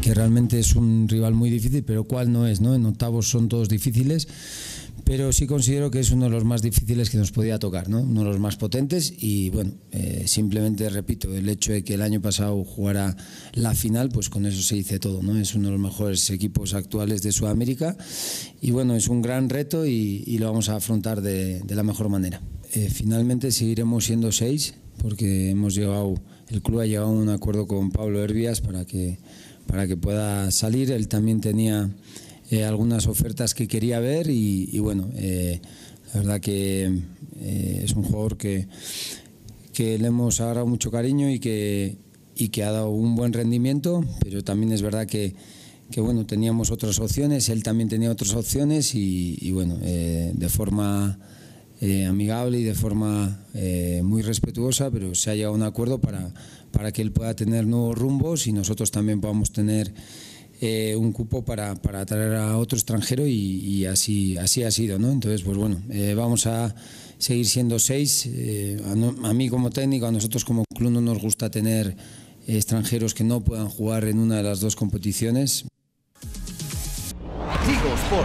que realmente es un rival muy difícil, pero cuál no es, ¿no? En octavos son todos difíciles, pero sí considero que es uno de los más difíciles que nos podía tocar, ¿no? Uno de los más potentes y, bueno, eh, simplemente repito, el hecho de que el año pasado jugara la final, pues con eso se dice todo, ¿no? Es uno de los mejores equipos actuales de Sudamérica y, bueno, es un gran reto y, lo vamos a afrontar de, la mejor manera. Eh, finalmente seguiremos siendo seis porque hemos llegado, el club ha llegado a un acuerdo con Pablo Herbias para que para que pueda salir. Él también tenía eh, algunas ofertas que quería ver y, bueno, eh, la verdad que eh, es un jugador que, que le hemos agarrado mucho cariño y que, y que ha dado un buen rendimiento, pero también es verdad que, bueno, teníamos otras opciones, él también tenía otras opciones y bueno, de forma... Eh, amigable y de forma eh, muy respetuosa, pero se ha llegado a un acuerdo para, para que él pueda tener nuevos rumbos y nosotros también podamos tener eh, un cupo para, atraer a otro extranjero y, así, así ha sido, ¿no? Entonces, pues bueno, vamos a seguir siendo seis. A, mí como técnico, a nosotros como club no nos gusta tener extranjeros que no puedan jugar en una de las dos competiciones. Digo